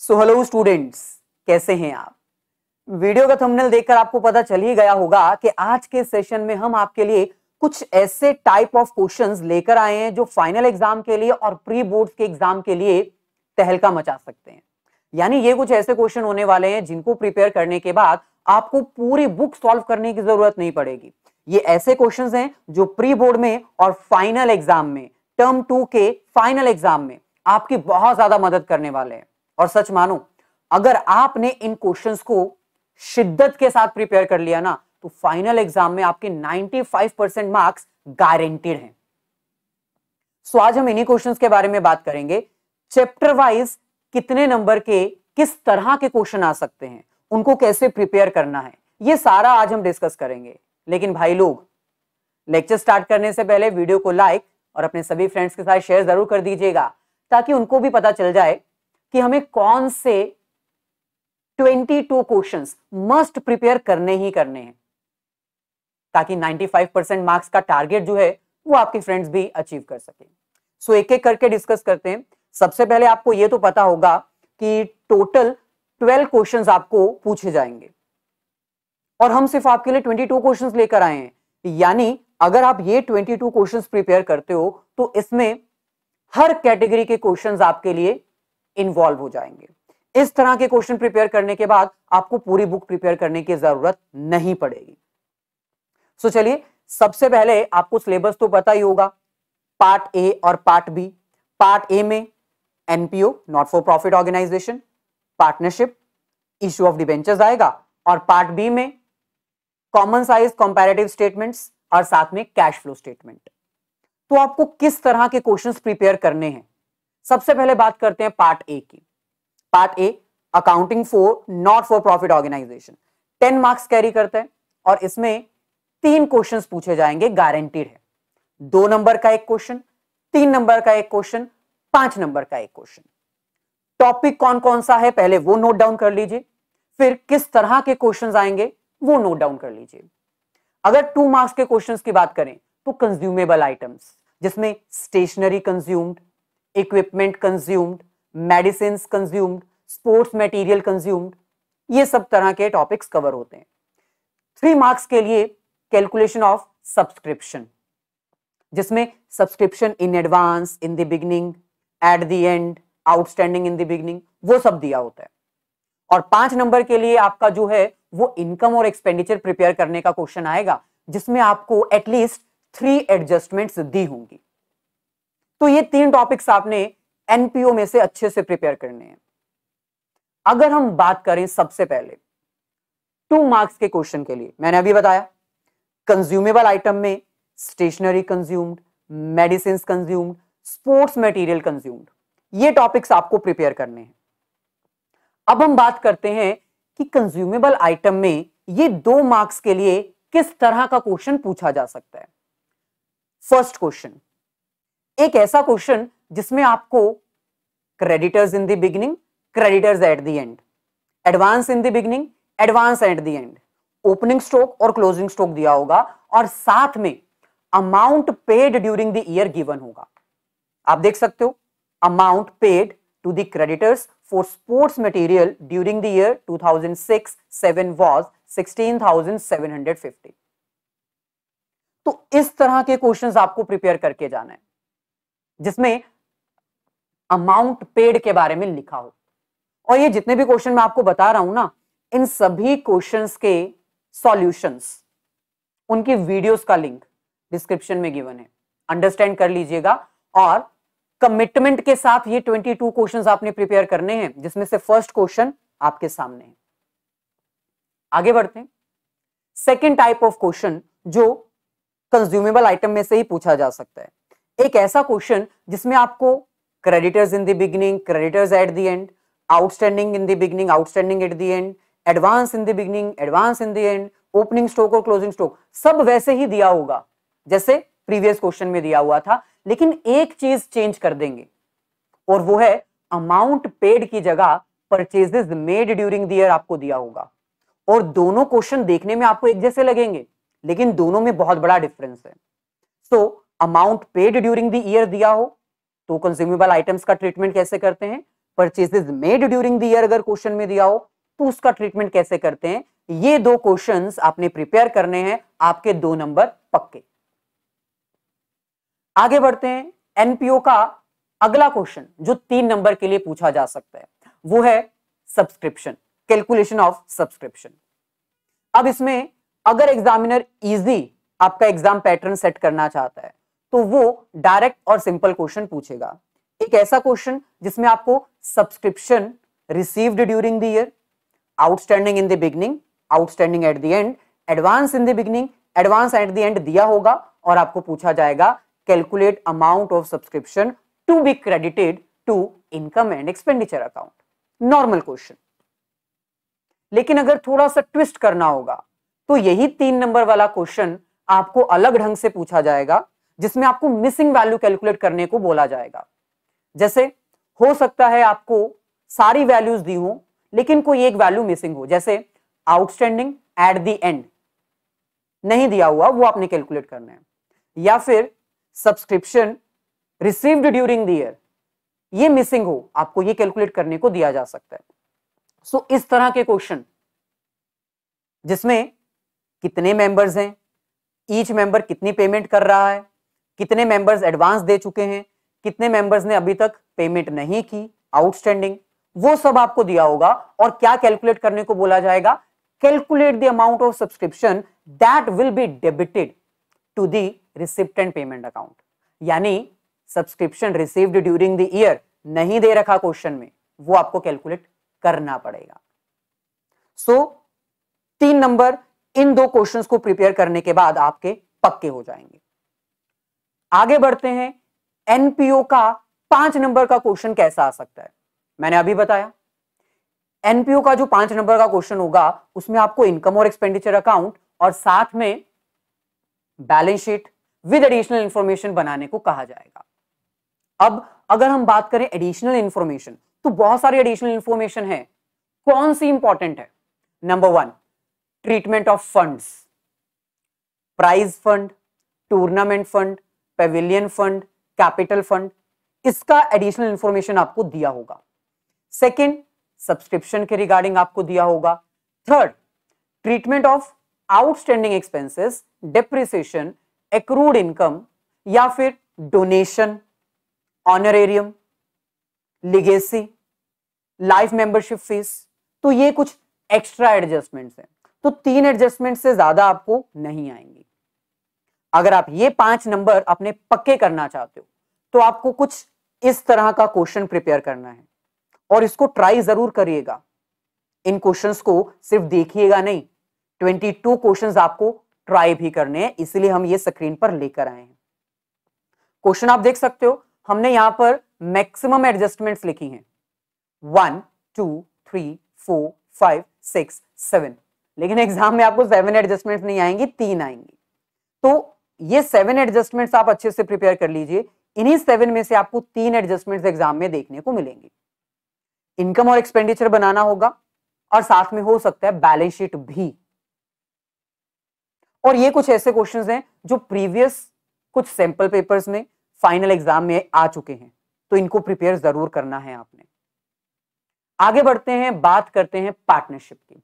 So hello students कैसे हैं आप वीडियो का थंबनेल देखकर आपको पता चल ही गया होगा कि आज के सेशन में हम आपके लिए कुछ ऐसे टाइप ऑफ क्वेश्चंस लेकर आए हैं जो फाइनल एग्जाम के लिए और प्री बोर्ड के एग्जाम के लिए तहलका मचा सकते हैं यानी ये कुछ ऐसे क्वेश्चन होने वाले हैं जिनको प्रिपेयर करने के बाद आपको पूरी बुक सॉल्व करने की जरूरत नहीं पड़ेगी ये ऐसे क्वेश्चंस हैं जो प्री बोर्ड में और फाइनल एग्जाम में टर्म टू के फाइनल एग्जाम में आपकी बहुत ज्यादा मदद करने वाले हैं और सच मानो अगर आपने इन क्वेश्चंस को शिद्दत के साथ प्रिपेयर कर लिया ना तो फाइनल एग्जाम में आपके 95 परसेंट मार्क्स गारंटेड हैं सो आज हम इन्हीं क्वेश्चंस के बारे में बात करेंगे चैप्टर वाइज कितने नंबर के किस तरह के क्वेश्चन आ सकते हैं उनको कैसे प्रिपेयर करना है ये सारा आज हम डिस्कस करेंगे लेकिन भाई लोग लेक्चर स्टार्ट करने से पहले वीडियो को लाइक और अपने सभी फ्रेंड्स के साथ शेयर जरूर कर दीजिएगा ताकि उनको भी पता चल जाए कि हमें कौन से 22 क्वेश्चंस मस्ट प्रिपेयर करने ही करने हैं ताकि 95 परसेंट मार्क्स का टारगेट जो है वो आपके फ्रेंड्स भी अचीव कर सके सो so, एक एक करके डिस्कस करते हैं सबसे पहले आपको ये तो पता होगा कि टोटल 12 क्वेश्चंस आपको पूछे जाएंगे और हम सिर्फ आपके लिए 22 क्वेश्चंस लेकर आए हैं यानी अगर आप ये 22 क्वेश्चंस प्रिपेयर करते हो तो इसमें हर कैटेगरी के क्वेश्चंस आपके लिए इन्वॉल्व हो जाएंगे इस तरह के क्वेश्चन प्रिपेयर करने के बाद आपको पूरी बुक प्रिपेयर करने की जरूरत नहीं पड़ेगी सो चलिए सबसे पहले आपको सिलेबस तो पता ही होगा पार्ट ए और पार्ट बी पार्ट ए में NPO not for profit organisation partnership issue of debentures आएगा और पार्ट बी में कॉमन साइज कंपैरेटिव स्टेटमेंट्स और साथ में कैश फ्लो स्टेटमेंट तो आपको किस तरह के क्वेश्चंस प्रिपेयर करने हैं सबसे पहले बात करते हैं पार्ट ए की part A accounting for not for profit organisation ten marks carry करते हैं और इसमें तीन क्वेश्चन पूछे जाएंगे गारंटीड है दो नंबर का एक क्वेश्चन तीन नंबर का एक क्वेश्चन पांच नंबर का एक क्वेश्चन टॉपिक कौन कौन सा है पहले वो नोट डाउन कर लीजिए फिर किस तरह के क्वेश्चन आएंगे वो नोट डाउन कर लीजिए अगर टू मार्क्स के क्वेश्चन की बात करें तो कंज्यूमेबल आइटम्स जिसमें stationery consumed equipment consumed medicine consumed sports material consumed ये सब तरह के टॉपिक्स कवर होते हैं थ्री मार्क्स के लिए कैलकुलेशन ऑफ सब्सक्रिप्शन जिसमें subscription in advance in the beginning at the end outstanding in the beginning वो सब दिया होता है और पांच नंबर के लिए आपका जो है वो इनकम और एक्सपेंडिचर प्रिपेयर करने का क्वेश्चन आएगा जिसमें आपको एटलीस्ट थ्री एडजस्टमेंट्स दी होंगी तो ये तीन टॉपिक्स आपने एनपीओ में से अच्छे से प्रिपेयर करने हैं अगर हम बात करें सबसे पहले टू मार्क्स के क्वेश्चन के लिए मैंने अभी बताया कंज्यूमेबल आइटम में stationery consumed medicine consumed sports material consumed ये टॉपिक्स आपको प्रिपेयर करने हैं अब हम बात करते हैं कि कंज्यूमेबल आइटम में ये दो मार्क्स के लिए किस तरह का क्वेश्चन पूछा जा सकता है फर्स्ट क्वेश्चन एक ऐसा क्वेश्चन जिसमें आपको creditors in the beginning creditors at the end advance in the beginning advance at the end opening stock और क्लोजिंग स्टॉक दिया होगा और साथ में amount paid during the year given होगा आप देख सकते हो amount paid to the creditors for sports material during the year 2006-7 was 16,750. तो इस तरह के क्वेश्चंस आपको प्रिपेयर करके जाना है जिसमें अमाउंट पेड के बारे में लिखा हो और ये जितने भी क्वेश्चन मैं आपको बता रहा हूं ना इन सभी क्वेश्चंस के सॉल्यूशंस उनकी वीडियोस का लिंक डिस्क्रिप्शन में गिवन है अंडरस्टैंड कर लीजिएगा और कमिटमेंट के साथ ये 22 क्वेश्चंस आपने प्रिपेयर करने हैं जिसमें से फर्स्ट क्वेश्चन आपके सामने है आगे बढ़ते हैं सेकेंड टाइप ऑफ क्वेश्चन जो कंज्यूमेबल आइटम में से ही पूछा जा सकता है एक ऐसा क्वेश्चन जिसमें आपको creditors in the beginning creditors at the end outstanding in the beginning outstanding at the end advance in the beginning advance in the end opening stock और क्लोजिंग स्टॉक सब वैसे ही दिया होगा जैसे प्रीवियस क्वेश्चन में दिया हुआ था लेकिन एक चीज चेंज कर देंगे और वो है अमाउंट पेड की जगह परचेजेस मेड ड्यूरिंग द आपको दिया होगा और दोनों क्वेश्चन देखने में आपको एक जैसे लगेंगे लेकिन दोनों में बहुत बड़ा डिफरेंस है so so, amount paid during the year दिया हो तो कंज्यूमेबल आइटम्स का ट्रीटमेंट कैसे करते हैं purchases made during the year अगर क्वेश्चन में दिया हो तो उसका ट्रीटमेंट कैसे करते हैं ये दो क्वेश्चन आपने प्रिपेयर करने हैं आपके दो नंबर पक्के आगे बढ़ते हैं एनपीओ का अगला क्वेश्चन जो तीन नंबर के लिए पूछा जा सकता है वो है सब्सक्रिप्शन कैलकुलेशन ऑफ सब्सक्रिप्शन अब इसमें अगर एग्जामिनर इजी आपका एग्जाम पैटर्न सेट करना चाहता है तो वो डायरेक्ट और सिंपल क्वेश्चन पूछेगा एक ऐसा क्वेश्चन जिसमें आपको subscription received during the year outstanding in the beginning outstanding at the end advance in the beginning advance at the end दिया होगा और आपको पूछा जाएगा calculate amount of subscription to be credited to income and expenditure account normal question लेकिन अगर थोड़ा सा ट्विस्ट करना होगा तो यही तीन नंबर वाला क्वेश्चन आपको अलग ढंग से पूछा जाएगा जिसमें आपको मिसिंग वैल्यू कैलकुलेट करने को बोला जाएगा जैसे हो सकता है आपको सारी वैल्यूज दी हो लेकिन कोई एक वैल्यू मिसिंग हो जैसे आउटस्टैंडिंग एट द एंड नहीं दिया हुआ वो आपने कैलकुलेट करना है या फिर subscription received during the year ये मिसिंग हो आपको ये कैलकुलेट करने को दिया जा सकता है सो so, इस तरह के क्वेश्चन जिसमें कितने मेंबर्स हैं ईच मेंबर कितनी पेमेंट कर रहा है कितने मेंबर्स एडवांस दे चुके हैं कितने मेंबर्स ने अभी तक पेमेंट नहीं की आउटस्टैंडिंग वो सब आपको दिया होगा और क्या कैलकुलेट करने को बोला जाएगा calculate the amount of subscription that will be debited to the and payment account यानी subscription received during the year नहीं दे रखा क्वेश्चन में वो आपको कैलकुलेट करना पड़ेगा सो so, तीन नंबर इन दो क्वेश्चंस को प्रिपेयर करने के बाद आपके पक्के हो जाएंगे आगे बढ़ते हैं एनपीओ का पांच नंबर का क्वेश्चन कैसा आ सकता है मैंने अभी बताया एनपीओ का जो पांच नंबर का क्वेश्चन होगा उसमें आपको इनकम और एक्सपेंडिचर अकाउंट और साथ में balance sheet with additional information बनाने को कहा जाएगा अब अगर हम बात करें एडिशनल इंफॉर्मेशन तो बहुत सारी एडिशनल इंफॉर्मेशन है कौन सी इंपॉर्टेंट है number one treatment of funds prize fund tournament fund pavilion fund capital fund इसका एडिशनल इंफॉर्मेशन आपको दिया होगा सेकेंड सब्सक्रिप्शन के रिगार्डिंग आपको दिया होगा third treatment of outstanding expenses depreciation accrued income या फिर donation honorarium legacy life membership fees तो ये कुछ एक्स्ट्रा एडजस्टमेंट्स हैं तो तीन एडजस्टमेंट से ज्यादा आपको नहीं आएंगी अगर आप ये पांच नंबर अपने पक्के करना चाहते हो तो आपको कुछ इस तरह का क्वेश्चन प्रिपेयर करना है और इसको ट्राई जरूर करिएगा इन क्वेश्चंस को सिर्फ देखिएगा नहीं 22 क्वेश्चंस आपको ट्राई भी करने हैं इसलिए हम ये स्क्रीन पर लेकर आए हैं क्वेश्चन आप देख सकते हो हमने यहां पर मैक्सिमम एडजस्टमेंट्स लिखी हैं one two three four five six seven लेकिन एग्जाम में आपको सेवन एडजस्टमेंट्स नहीं आएंगी तीन आएंगी तो ये सेवन एडजस्टमेंट्स आप अच्छे से प्रिपेयर कर लीजिए इन्हीं सेवन में से आपको तीन एडजस्टमेंट्स एग्जाम में देखने को मिलेंगे इनकम और एक्सपेंडिचर बनाना होगा और साथ में हो सकता है बैलेंस शीट भी और ये कुछ ऐसे क्वेश्चंस हैं जो प्रीवियस कुछ सैंपल पेपर्स में फाइनल एग्जाम में आ चुके हैं तो इनको प्रिपेयर जरूर करना है आपने आगे बढ़ते हैं बात करते हैं पार्टनरशिप की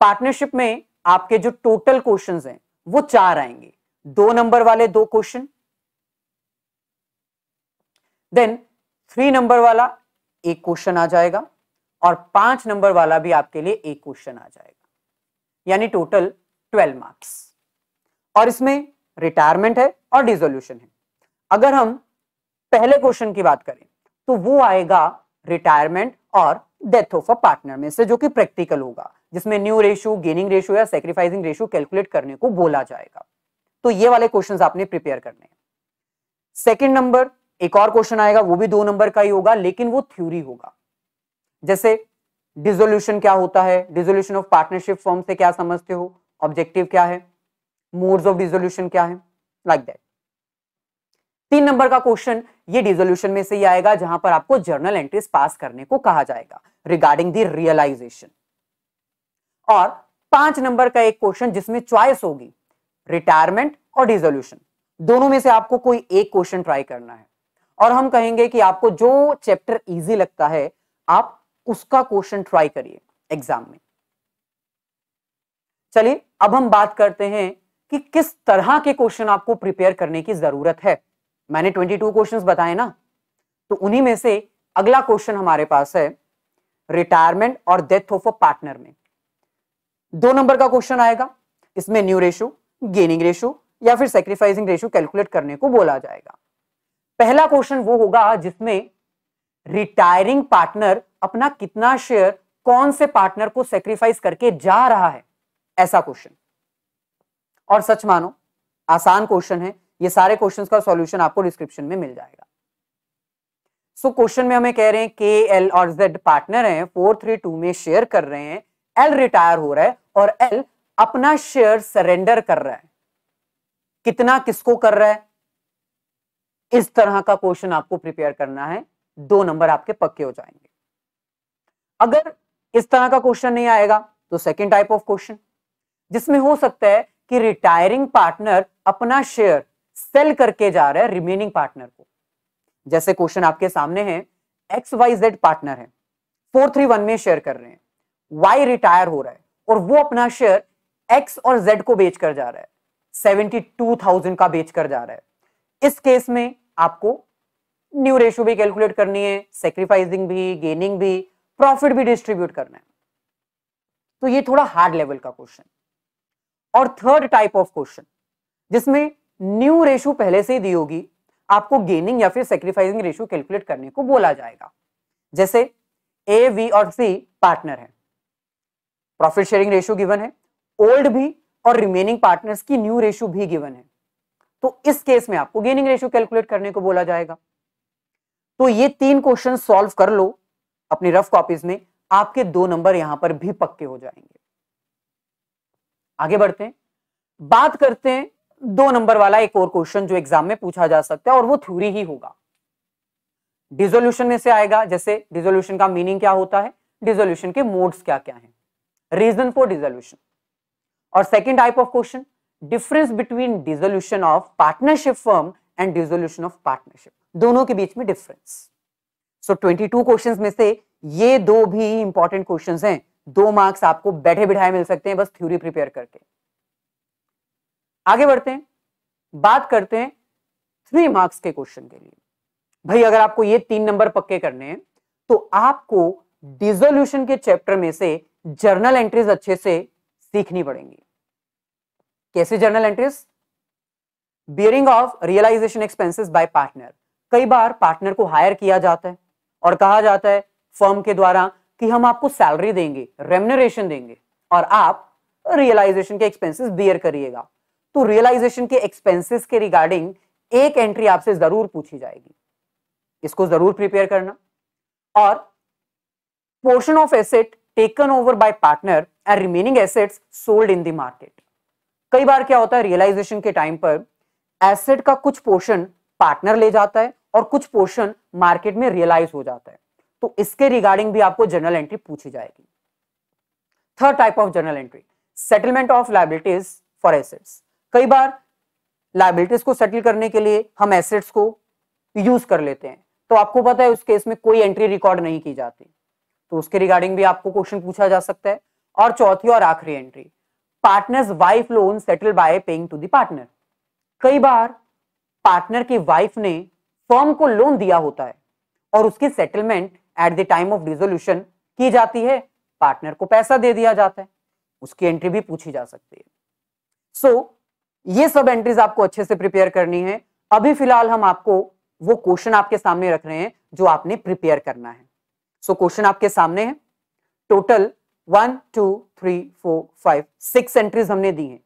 पार्टनरशिप में आपके जो टोटल क्वेश्चंस हैं वो चार आएंगे दो नंबर वाले दो क्वेश्चन देन थ्री नंबर वाला एक क्वेश्चन आ जाएगा और पांच नंबर वाला भी आपके लिए एक क्वेश्चन आ जाएगा यानी टोटल ट्वेल्व मार्क्स और इसमें रिटायरमेंट है और डिजोल्यूशन है अगर हम पहले क्वेश्चन की बात करें तो वो आएगा रिटायरमेंट और डेथ ऑफ अ पार्टनर में से जो कि प्रैक्टिकल होगा जिसमें न्यू रेशियो गेनिंग रेशियो या सेक्रीफाइसिंग रेशियो कैलकुलेट करने को बोला जाएगा तो ये वाले क्वेश्चन आपने प्रिपेयर करने हैं सेकेंड नंबर एक और क्वेश्चन आएगा वो भी दो नंबर का ही होगा लेकिन वो थ्योरी होगा जैसे डिजोल्यूशन क्या होता है डिजोल्यूशन ऑफ पार्टनरशिप फॉर्म से क्या समझते हो ऑब्जेक्टिव क्या है मोड्स ऑफ डिजोल्यूशन क्या है लाइक like दैट तीन नंबर का क्वेश्चन ये डिजोल्यूशन में से ही आएगा जहां पर आपको जर्नल एंट्रीज पास करने को कहा जाएगा रिगार्डिंग दी रियलाइजेशन और पांच नंबर का एक क्वेश्चन जिसमें चॉइस होगी रिटायरमेंट और डिजोल्यूशन दोनों में से आपको कोई एक क्वेश्चन ट्राई करना है और हम कहेंगे कि आपको जो चैप्टर इजी लगता है आप उसका क्वेश्चन ट्राई करिए एग्जाम में चलिए अब हम बात करते हैं कि किस तरह के क्वेश्चन आपको प्रिपेयर करने की जरूरत है मैंने 22 क्वेश्चंस बताए ना तो उन्हीं में से अगला क्वेश्चन हमारे पास है रिटायरमेंट और डेथ ऑफ अ पार्टनर में दो नंबर का क्वेश्चन आएगा इसमें न्यू रेशो गेनिंग रेशो या फिर सेक्रीफाइसिंग रेशो कैलकुलेट करने को बोला जाएगा पहला क्वेश्चन वो होगा जिसमें रिटायरिंग पार्टनर अपना कितना शेयर कौन से पार्टनर को सेक्रीफाइस करके जा रहा है ऐसा क्वेश्चन और सच मानो आसान क्वेश्चन है ये सारे क्वेश्चंस का सॉल्यूशन आपको डिस्क्रिप्शन में मिल जाएगा सो so, क्वेश्चन में हमें कह रहे हैं के एल और जेड पार्टनर हैं फोर थ्री टू में शेयर कर रहे हैं एल रिटायर हो रहा है और एल अपना शेयर सरेंडर कर रहा है कितना किसको कर रहा है इस तरह का क्वेश्चन आपको प्रिपेयर करना है दो नंबर आपके पक्के हो जाएंगे अगर इस तरह का क्वेश्चन नहीं आएगा तो सेकेंड टाइप ऑफ क्वेश्चन जिसमें हो सकता है कि रिटायरिंग पार्टनर अपना शेयर सेल करके जा रहा है रिमेनिंग पार्टनर को जैसे क्वेश्चन आपके सामने है एक्स वाई जेड पार्टनर है फोर थ्री वन में शेयर कर रहे हैं वाई रिटायर हो रहा है और वो अपना शेयर एक्स और जेड को बेच कर जा रहा है सेवेंटी टू थाउजेंड का बेच कर जा रहा है इस केस में आपको न्यू रेशो भी कैलकुलेट करनी है सेक्रीफाइसिंग भी गेनिंग भी प्रॉफिट भी डिस्ट्रीब्यूट करना है तो ये थोड़ा हार्ड लेवल का क्वेश्चन और थर्ड टाइप ऑफ क्वेश्चन जिसमें न्यू रेशो पहले से ही दी होगी आपको गेनिंग या फिर सेक्रीफाइसिंग रेशो कैलकुलेट करने को बोला जाएगा जैसे ए वी और सी पार्टनर है प्रॉफिट शेयरिंग रेशियो गिवन है ओल्ड भी और रिमेनिंग पार्टनर्स की न्यू रेशो भी गिवन है तो इस केस में आपको गेनिंग रेशो कैलकुलेट करने को बोला जाएगा तो ये तीन क्वेश्चन सॉल्व कर लो अपनी रफ कॉपीज में आपके दो नंबर यहां पर भी पक्के हो जाएंगे आगे बढ़ते हैं बात करते हैं दो नंबर वाला एक और क्वेश्चन जो एग्जाम में पूछा जा सकता है और वो थ्योरी ही होगा डिजोल्यूशन में से आएगा जैसे डिजोल्यूशन का मीनिंग क्या होता है डिजोल्यूशन के मोड्स क्या क्या हैं रीजन फॉर डिजोल्यूशन और second type of question difference between dissolution of partnership firm and dissolution of partnership दोनों के बीच में difference so twenty two question में से ये दो भी इंपॉर्टेंट क्वेश्चन हैं दो मार्क्स आपको बैठे बिठाए मिल सकते हैं बस थ्योरी प्रिपेयर करके आगे बढ़ते हैं बात करते हैं थ्री मार्क्स के क्वेश्चन के लिए भाई अगर आपको ये तीन नंबर पक्के करने हैं तो आपको डिजोल्यूशन के चैप्टर में से जर्नल एंट्रीज अच्छे से सीखनी पड़ेंगी कैसे journal entries bearing of realisation expenses by partner कई बार पार्टनर को हायर किया जाता है और कहा जाता है फर्म के द्वारा कि हम आपको सैलरी देंगे रेमनरेशन देंगे और आप रियलाइजेशन के एक्सपेंसेस बियर करिएगा तो रियलाइजेशन के एक्सपेंसेस के रिगार्डिंग एक एंट्री आपसे जरूर पूछी जाएगी इसको जरूर प्रिपेयर करना और portion of asset taken over by partner and remaining assets sold in the market कई बार क्या होता है रियलाइजेशन के टाइम पर एसेट का कुछ पोर्शन पार्टनर ले जाता है और कुछ पोर्शन मार्केट में रियलाइज हो जाता है तो इसके रिगार्डिंग भी आपको जर्नल एंट्री पूछी जाएगी third type of journal entry settlement of liabilities for assets कई बार लाइबिलिटीज को सेटल करने के लिए हम एसेट्स को यूज कर लेते हैं तो आपको पता है उस केस में कोई एंट्री रिकॉर्ड नहीं की जाती तो उसके रिगार्डिंग भी आपको क्वेश्चन पूछा जा सकता है और चौथी और आखिरी entry partner's wife loan settle by paying to partner कई बार पार्टनर की वाइफ ने फर्म को लोन दिया होता है और उसकी settlement at the time of dissolution की जाती है पार्टनर को पैसा दे दिया जाता है उसकी एंट्री भी पूछी जा सकती है सो so, ये सब एंट्रीज आपको अच्छे से प्रिपेयर करनी है अभी फिलहाल हम आपको वो क्वेश्चन आपके सामने रख रहे हैं जो आपने प्रिपेयर करना है सो so, क्वेश्चन आपके सामने है total one two three four five six entries हमने दी हैं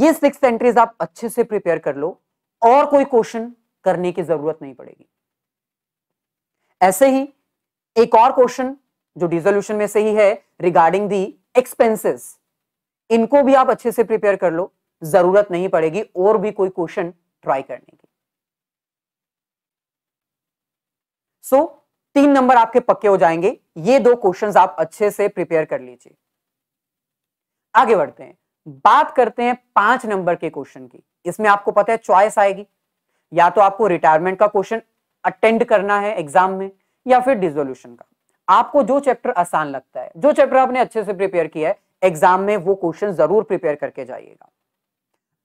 ये सिक्स एंट्रीज आप अच्छे से प्रिपेयर कर लो और कोई क्वेश्चन करने की जरूरत नहीं पड़ेगी ऐसे ही एक और क्वेश्चन जो डिजोल्यूशन में से ही है रिगार्डिंग दी एक्सपेंसेस इनको भी आप अच्छे से प्रिपेयर कर लो जरूरत नहीं पड़ेगी और भी कोई क्वेश्चन ट्राई करने की सो so, तीन नंबर आपके पक्के हो जाएंगे ये दो क्वेश्चंस आप अच्छे से प्रिपेयर कर लीजिए आगे बढ़ते हैं बात करते हैं पांच नंबर के क्वेश्चन की इसमें आपको पता है चॉइस आएगी या तो आपको रिटायरमेंट का क्वेश्चन अटेंड करना है एग्जाम में या फिर डिजोल्यूशन का आपको जो चैप्टर आसान लगता है जो चैप्टर आपने अच्छे से प्रिपेयर किया है एग्जाम में वो क्वेश्चन जरूर प्रिपेयर करके जाइएगा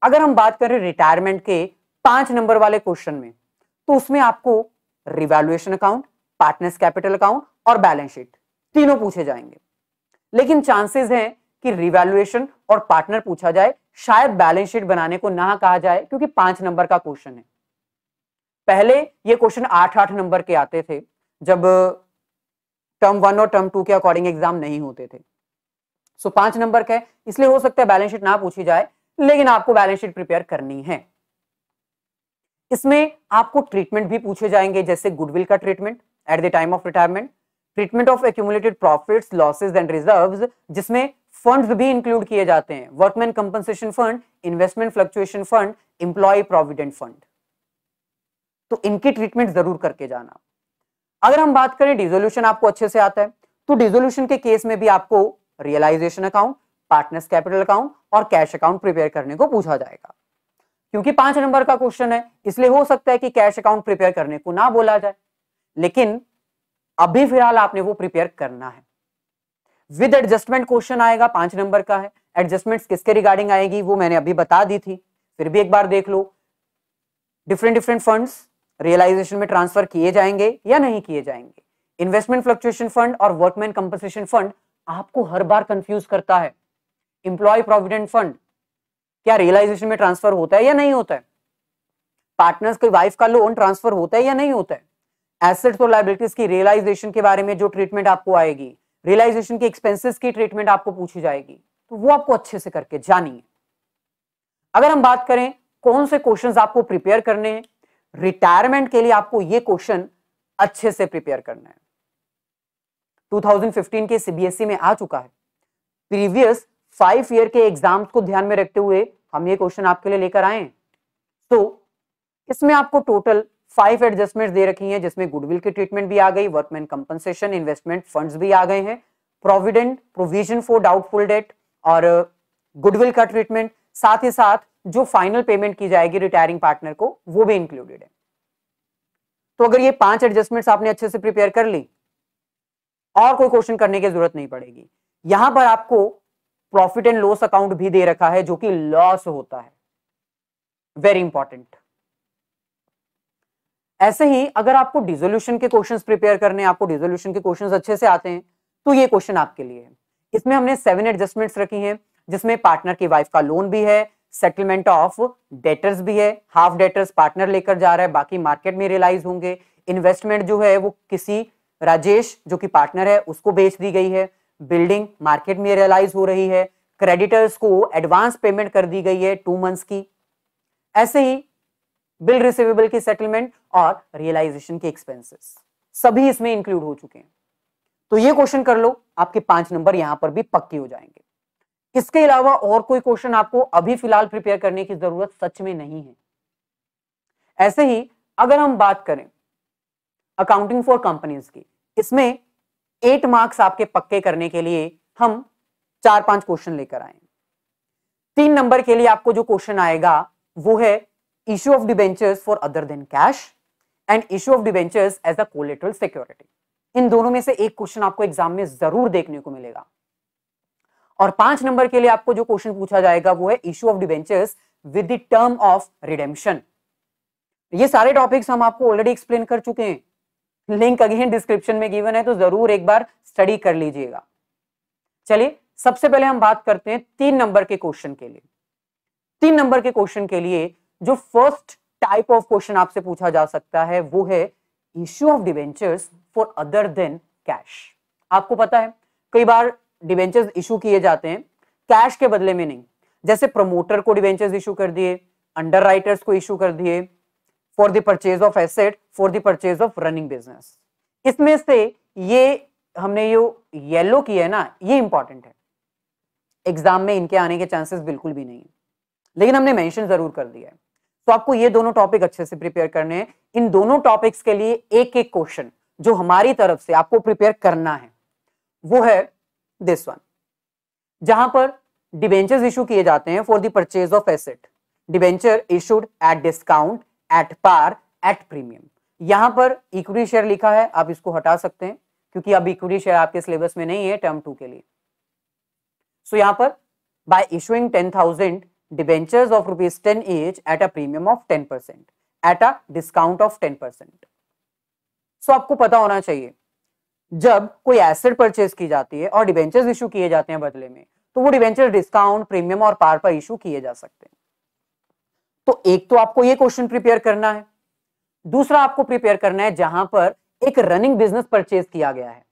अगर हम बात करें रिटायरमेंट के पांच नंबर वाले क्वेश्चन में तो उसमें आपको revaluation account partners capital account और बैलेंस शीट तीनों पूछे जाएंगे लेकिन चांसेस हैं कि रिवैल्यूएशन और पार्टनर पूछा जाए शायद बैलेंस शीट बनाने को ना कहा जाए क्योंकि पांच नंबर का क्वेश्चन है पहले ये क्वेश्चन आठ आठ नंबर के आते थे जब टर्म वन और टर्म टू के अकॉर्डिंग एग्जाम नहीं होते थे सो पांच नंबर का है इसलिए हो सकता है बैलेंस शीट ना पूछी जाए लेकिन आपको बैलेंस शीट प्रिपेयर करनी है इसमें आपको ट्रीटमेंट भी पूछे जाएंगे जैसे गुडविल का treatment at the time of retirement treatment of accumulated profits losses and reserves जिसमें फंड्स भी इंक्लूड किए जाते हैं workman compensation fund investment fluctuation fund employee provident fund तो इनकी ट्रीटमेंट जरूर करके जाना अगर हम बात करें डिजोल्यूशन आपको अच्छे से आता है तो डिजोल्यूशन के केस में भी आपको realisation account partners capital account और कैश अकाउंट प्रिपेयर करने को पूछा जाएगा क्योंकि पांच नंबर का क्वेश्चन है इसलिए हो सकता है कि कैश अकाउंट प्रिपेयर करने को ना बोला जाए लेकिन अभी फिलहाल आपने वो प्रिपेयर करना है विद एडजस्टमेंट क्वेश्चन आएगा पांच नंबर का है एडजस्टमेंट्स किसके रिगार्डिंग आएगी वो मैंने अभी बता दी थी फिर भी एक बार देख लो डिफरेंट डिफरेंट फंड रियलाइजेशन में ट्रांसफर किए जाएंगे या नहीं किए जाएंगे इन्वेस्टमेंट फ्लक्चुएशन फंड और वर्कमैन कंपनसेशन फंड आपको हर बार कंफ्यूज करता है इंप्लॉय प्रोविडेंट फंड क्या रियलाइजेशन में ट्रांसफर होता है या नहीं होता है पार्टनर्स की वाइफ का लोन ट्रांसफर होता है या नहीं होता है एसेट्स और लाइबिलिटीज की रियलाइजेशन के बारे में जो ट्रीटमेंट आपको आएगी रियलाइजेशन की एक्सपेंसिस की ट्रीटमेंट आपको पूछी जाएगी तो वो आपको अच्छे से करके जानिए अगर हम बात करें कौन से क्वेश्चन आपको प्रिपेयर करने हैं रिटायरमेंट के लिए आपको ये क्वेश्चन अच्छे से प्रिपेयर करना है 2015 के सीबीएसई e में आ चुका है प्रीवियस फाइव ईयर के एग्जाम्स को ध्यान में रखते हुए हम ये क्वेश्चन आपके लिए लेकर आए हैं तो इसमें आपको टोटल फाइव एडजस्टमेंट दे रखी हैं जिसमें गुडविल की ट्रीटमेंट भी आ गई वर्कमैन कंपनसेशन इन्वेस्टमेंट फंड्स भी आ गए हैं provident provision for doubtful debt और गुडविल uh, का ट्रीटमेंट साथ ही साथ जो फाइनल पेमेंट की जाएगी रिटायरिंग पार्टनर को वो भी इंक्लूडेड है तो अगर ये पांच एडजस्टमेंट्स आपने अच्छे से प्रिपेयर कर ली और कोई क्वेश्चन करने की जरूरत नहीं पड़ेगी यहां पर आपको प्रॉफिट एंड लॉस अकाउंट भी दे रखा है जो कि लॉस होता है वेरी इंपॉर्टेंट ऐसे ही अगर आपको डिजोल्यूशन के क्वेश्चंस प्रिपेयर करने आपको डिजोल्यूशन के क्वेश्चंस अच्छे से आते हैं तो ये क्वेश्चन आपके लिए है इसमें हमने सेवन एडजस्टमेंट्स रखी हैं जिसमें पार्टनर की वाइफ का लोन भी है सेटलमेंट ऑफ डेटर्स भी है हाफ डेटर्स पार्टनर लेकर जा रहा है बाकी मार्केट में रियलाइज होंगे इन्वेस्टमेंट जो है वो किसी राजेश जो कि पार्टनर है उसको बेच दी गई है बिल्डिंग मार्केट में रियलाइज हो रही है क्रेडिटर्स को एडवांस पेमेंट कर दी गई है टू मंथ्स की ऐसे ही बिल रिसीवेबल की सेटलमेंट और रियलाइजेशन के एक्सपेंसेस सभी इसमें इंक्लूड हो चुके हैं तो ये क्वेश्चन कर लो आपके पांच नंबर यहां पर भी पक्के हो जाएंगे इसके अलावा और कोई क्वेश्चन आपको अभी फिलहाल प्रिपेयर करने की जरूरत सच में नहीं है ऐसे ही अगर हम बात करें अकाउंटिंग फॉर कंपनीज की इसमें एट मार्क्स आपके पक्के करने के लिए हम चार पांच क्वेश्चन लेकर आए तीन नंबर के लिए आपको जो क्वेश्चन आएगा वो है issue of debentures for other than cash and issue of debentures as a collateral security इन दोनों में से एक क्वेश्चन आपको एग्जाम में जरूर देखने को मिलेगा और पांच नंबर के लिए आपको जो क्वेश्चन पूछा जाएगा वो है issue of debentures with term of redemption ये सारे टॉपिक्स हम आपको ऑलरेडी एक्सप्लेन कर चुके हैं लिंक अगेन डिस्क्रिप्शन में गिवन है तो जरूर एक बार स्टडी कर लीजिएगा चलिए सबसे पहले हम बात करते हैं तीन नंबर के क्वेश्चन के लिए तीन नंबर के क्वेश्चन के लिए जो फर्स्ट टाइप ऑफ क्वेश्चन आपसे पूछा जा सकता है वो है issue of debentures for other than cash आपको पता है कई बार डिवेंचर्स इशू किए जाते हैं कैश के बदले में नहीं जैसे प्रमोटर को डिवेंचर्स इशू कर दिए अंडर को इशू कर दिए फॉर दर्चेज purchase of asset for the purchase of running business इसमें से ये हमने ये येलो किया है ना ये इंपॉर्टेंट है एग्जाम में इनके आने के चांसेस बिल्कुल भी नहीं है लेकिन हमने मेंशन जरूर कर दिया है तो आपको ये दोनों टॉपिक अच्छे से प्रिपेयर करने हैं इन दोनों टॉपिक्स के लिए एक एक क्वेश्चन जो हमारी तरफ से आपको प्रिपेयर करना है वो है दिस वन जहां पर डिबेंचर इशू किए जाते हैं for the purchase of asset debenture issued at discount at par at premium यहां पर इक्विटी शेयर लिखा है आप इसको हटा सकते हैं क्योंकि अब इक्विटी शेयर आपके सिलेबस में नहीं है टर्म टू के लिए सो so, यहां पर by issuing ten thousand debentures of rupees 10 each at a premium of 10% at a discount of 10%. So so, आपको पता होना चाहिए जब कोई एसेट परचेज की जाती है और डिबेंचर्स इशू किए जाते हैं बदले में तो वो डिबेंचर डिस्काउंट प्रीमियम और पार पर इशू किए जा सकते हैं तो एक तो आपको ये क्वेश्चन प्रिपेयर करना है दूसरा आपको प्रिपेयर करना है जहां पर एक रनिंग बिजनेस परचेज किया गया है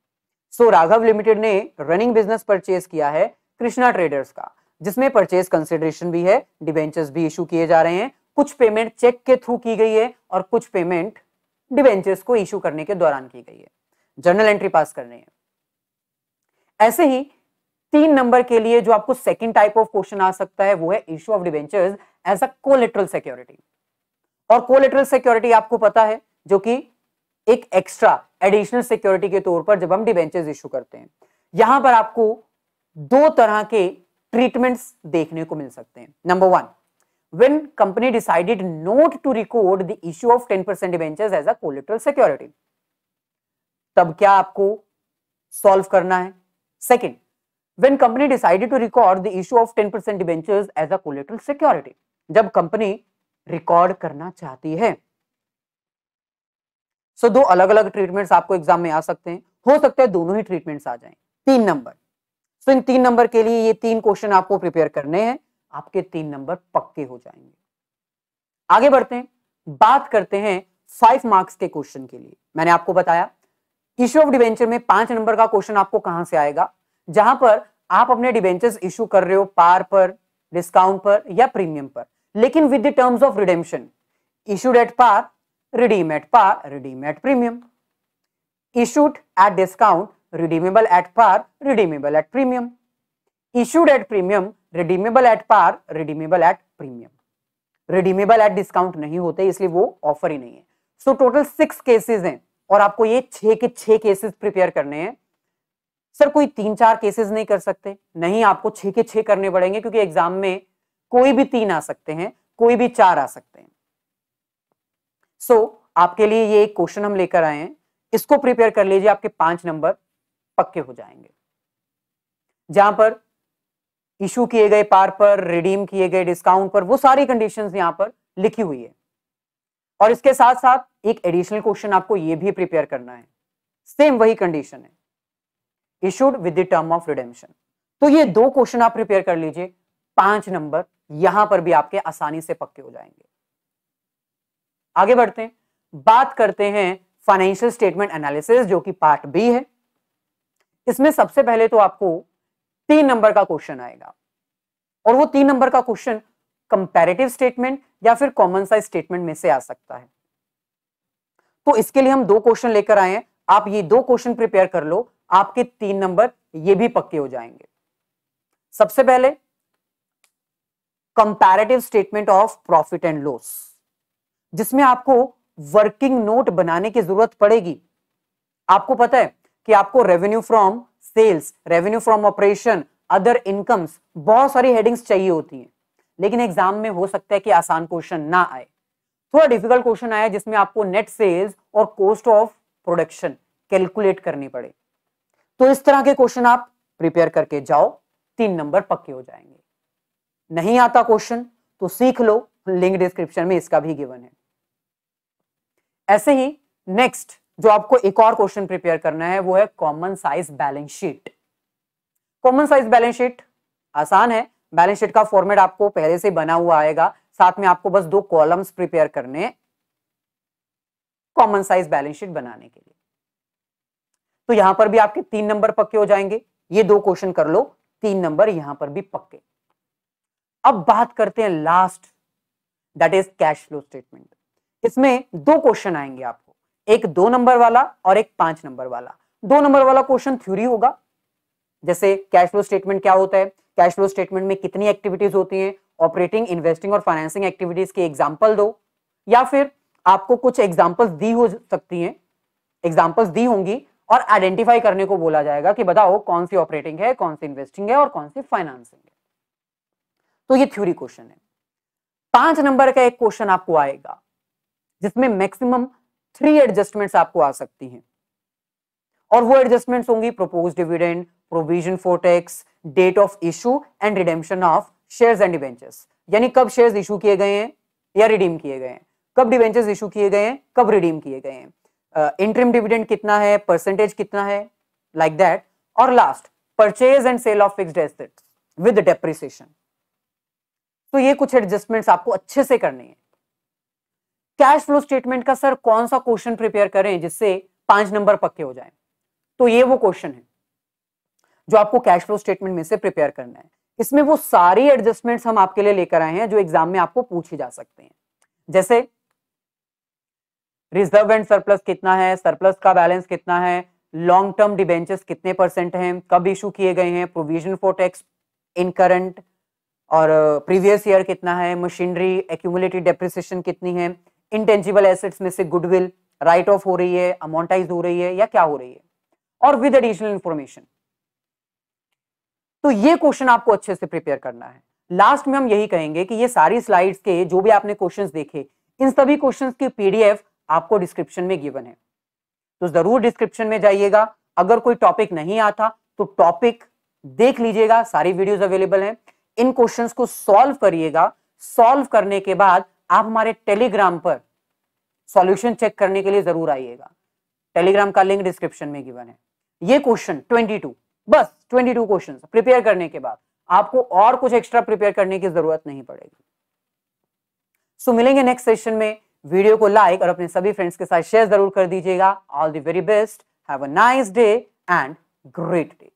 सो राघव लिमिटेड ने रनिंग बिजनेस परचेज किया है कृष्णा ट्रेडर्स का जिसमें परचेज कंसिडरेशन भी है डिवेंचर्स भी इशू किए जा रहे हैं कुछ पेमेंट चेक के थ्रू की गई है और कुछ पेमेंट डिवेंचर्स को इशू करने के दौरान की गई है जर्नल एंट्री पास करनी है ऐसे ही तीन नंबर के लिए जो आपको सेकंड टाइप ऑफ क्वेश्चन आ सकता है वो है issue of debentures as a collateral security और कोलेट्रल सिक्योरिटी आपको पता है जो कि एक एक्स्ट्रा एडिशनल सिक्योरिटी के तौर पर जब हम डिवेंचर्स इशू करते हैं यहां पर आपको दो तरह के ट्रीटमेंट्स देखने को मिल सकते हैं number one when company decided not to record the issue of 10% debentures as a collateral security तब क्या आपको सॉल्व करना है second when company decided to record the issue of 10% debentures as a collateral security जब company record करना चाहती है so so, दो अलग अलग ट्रीटमेंट्स आपको एग्जाम में आ सकते हैं हो सकता है दोनों ही ट्रीटमेंट्स आ जाएं तीन नंबर सो तो इन तीन नंबर के लिए ये तीन क्वेश्चन आपको प्रिपेयर करने हैं आपके तीन नंबर पक्के हो जाएंगे आगे बढ़ते हैं बात करते हैं फाइव मार्क्स के क्वेश्चन के लिए मैंने आपको बताया इश्यू ऑफ डिवेंचर में पांच नंबर का क्वेश्चन आपको कहां से आएगा जहां पर आप अपने डिवेंचर इश्यू कर रहे हो पार पर डिस्काउंट पर या प्रीमियम पर लेकिन with the terms of redemption issued at par redeem at par redeem at premium issued at discount redeemable at par, redeemable at premium. Issued at premium, redeemable at par, redeemable at premium. redeemable at discount नहीं होते इसलिए वो offer ही नहीं है so total six cases हैं और आपको ये छह के छह केसेस प्रिपेयर करने हैं सर कोई तीन चार केसेस नहीं कर सकते नहीं आपको छह के छह करने पड़ेंगे क्योंकि एग्जाम में कोई भी तीन आ सकते हैं कोई भी चार आ सकते हैं सो so, आपके लिए ये एक क्वेश्चन हम लेकर आए हैं इसको प्रिपेयर कर लीजिए आपके पांच नंबर पक्के हो जाएंगे जहां पर इशू किए गए पार पर रिडीम किए गए डिस्काउंट पर वो सारी कंडीशंस यहां पर लिखी हुई है और इसके साथ साथ एक एडिशनल क्वेश्चन आपको ये भी प्रिपेयर करना है सेम वही कंडीशन है issued with the term of redemption तो ये दो क्वेश्चन आप प्रिपेयर कर लीजिए पांच नंबर यहां पर भी आपके आसानी से पक्के हो जाएंगे आगे बढ़ते हैं बात करते हैं फाइनेंशियल स्टेटमेंट एनालिसिस जो कि पार्ट बी है इसमें सबसे पहले तो आपको तीन नंबर का क्वेश्चन आएगा और वो तीन नंबर का क्वेश्चन कंपैरेटिव स्टेटमेंट या फिर कॉमन साइज स्टेटमेंट में से आ सकता है तो इसके लिए हम दो क्वेश्चन लेकर आए हैं आप ये दो क्वेश्चन प्रिपेयर कर लो आपके तीन नंबर ये भी पक्के हो जाएंगे सबसे पहले comparative statement of profit and loss जिसमें आपको वर्किंग नोट बनाने की जरूरत पड़ेगी आपको पता है कि आपको revenue from sales revenue from operation other incomes बहुत सारी हेडिंग्स चाहिए होती हैं लेकिन एग्जाम में हो सकता है कि आसान क्वेश्चन ना आए थोड़ा डिफिकल्ट क्वेश्चन आया जिसमें आपको नेट सेल्स और कॉस्ट ऑफ प्रोडक्शन कैलकुलेट करनी पड़े तो इस तरह के क्वेश्चन आप प्रिपेयर करके जाओ तीन नंबर पक्के हो जाएंगे नहीं आता क्वेश्चन तो सीख लो लिंक डिस्क्रिप्शन में इसका भी गिवन है ऐसे ही नेक्स्ट जो आपको एक और क्वेश्चन प्रिपेयर करना है वो है common size balance sheet common size balance sheet आसान है बैलेंस शीट का फॉर्मेट आपको पहले से बना हुआ आएगा साथ में आपको बस दो कॉलम्स प्रिपेयर करने कॉमन साइज बैलेंस शीट बनाने के लिए तो यहां पर भी आपके तीन नंबर पक्के हो जाएंगे ये दो क्वेश्चन कर लो तीन नंबर यहां पर भी पक्के अब बात करते हैं last that is cash flow statement इसमें दो क्वेश्चन आएंगे आप एक दो नंबर वाला और एक पांच नंबर वाला दो नंबर वाला क्वेश्चन थ्योरी होगा जैसे कैश फ्लो स्टेटमेंट क्या होता है कैश फ्लो स्टेटमेंट में कितनी एक्टिविटीज होती हैं ऑपरेटिंग इन्वेस्टिंग और फाइनेंसिंग एक्टिविटीज के एग्जाम्पल दो या फिर आपको कुछ एग्जाम्पल्स दी हो सकती हैं एग्जाम्पल्स दी होंगी और आइडेंटिफाई करने को बोला जाएगा कि बताओ कौन सी ऑपरेटिंग है कौन सी इन्वेस्टिंग है और कौन सी फाइनेंसिंग है तो ये थ्योरी क्वेश्चन है पांच नंबर का एक क्वेश्चन आपको आएगा जिसमें मैक्सिमम थ्री एडजस्टमेंट्स आपको आ सकती हैं और वो एडजस्टमेंट्स होंगी propose dividend provision for tax date of issue and redemption of shares and debentures यानी कब शेयर्स इशू किए गए हैं या रिडीम किए गए हैं कब डिवेंचर्स इशू किए गए हैं कब रिडीम किए गए हैं इंटरम डिविडेंड कितना है परसेंटेज कितना है लाइक like दैट और last purchase and sale of fix assets with depreciation तो ये कुछ एडजस्टमेंट्स आपको अच्छे से करने हैं कैश फ्लो स्टेटमेंट का सर कौन सा क्वेश्चन प्रिपेयर करें जिससे पांच नंबर पक्के हो जाए तो ये वो क्वेश्चन है जो आपको कैश फ्लो स्टेटमेंट में से प्रिपेयर करना है इसमें वो सारे एडजस्टमेंट्स हम आपके लिए लेकर आए हैं जो एग्जाम में आपको पूछे जा सकते हैं जैसे रिजर्व एंड सरप्लस कितना है सरप्लस का बैलेंस कितना है लॉन्ग टर्म डिबेंचेस कितने परसेंट हैं कब इशू किए गए हैं provision for tax in current और प्रीवियस ईयर कितना है मशीनरी एक्यूमुलेटेड डेप्रिसिएशन कितनी है इंटेंजिबल एसेट्स में से गुडविल राइट ऑफ हो रही है अमाउंटाइज हो रही है या क्या हो रही है और विद एडिशनल इंफॉर्मेशन तो ये क्वेश्चन आपको अच्छे से प्रिपेयर करना है लास्ट में हम यही कहेंगे कि ये सारी स्लाइड्स के जो भी आपने क्वेश्चंस देखे इन सभी क्वेश्चंस के पीडीएफ आपको डिस्क्रिप्शन में गिवन है तो जरूर डिस्क्रिप्शन में जाइएगा अगर कोई टॉपिक नहीं आता तो टॉपिक देख लीजिएगा सारी वीडियोस अवेलेबल हैं इन क्वेश्चंस को सॉल्व करिएगा सॉल्व करने के बाद आप हमारे टेलीग्राम पर सॉल्यूशन चेक करने के लिए जरूर आइएगा टेलीग्राम का लिंक डिस्क्रिप्शन में गिवन है ये क्वेश्चन 22 बस 22 क्वेश्चंस प्रिपेयर करने के बाद आपको और कुछ एक्स्ट्रा प्रिपेयर करने की जरूरत नहीं पड़ेगी सो so, मिलेंगे नेक्स्ट सेशन में वीडियो को लाइक और अपने सभी फ्रेंड्स के साथ शेयर जरूर कर दीजिएगा all the very best have a nice day and great day